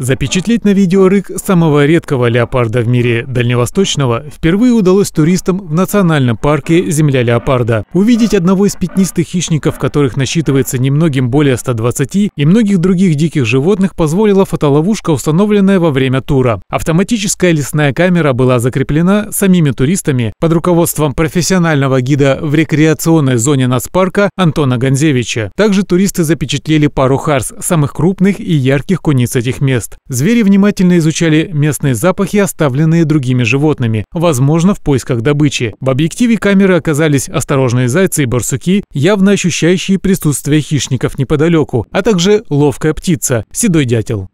Запечатлеть на видео рык самого редкого леопарда в мире дальневосточного впервые удалось туристам в национальном парке «Земля леопарда». Увидеть одного из пятнистых хищников, которых насчитывается немногим более 120, и многих других диких животных позволила фотоловушка, установленная во время тура. Автоматическая лесная камера была закреплена самими туристами под руководством профессионального гида в рекреационной зоне нацпарка Антона Гонзевича. Также туристы запечатлели пару харс, самых крупных и ярких куниц этих мест мест. Звери внимательно изучали местные запахи, оставленные другими животными, возможно, в поисках добычи. В объективе камеры оказались осторожные зайцы и барсуки, явно ощущающие присутствие хищников неподалеку, а также ловкая птица – седой дятел.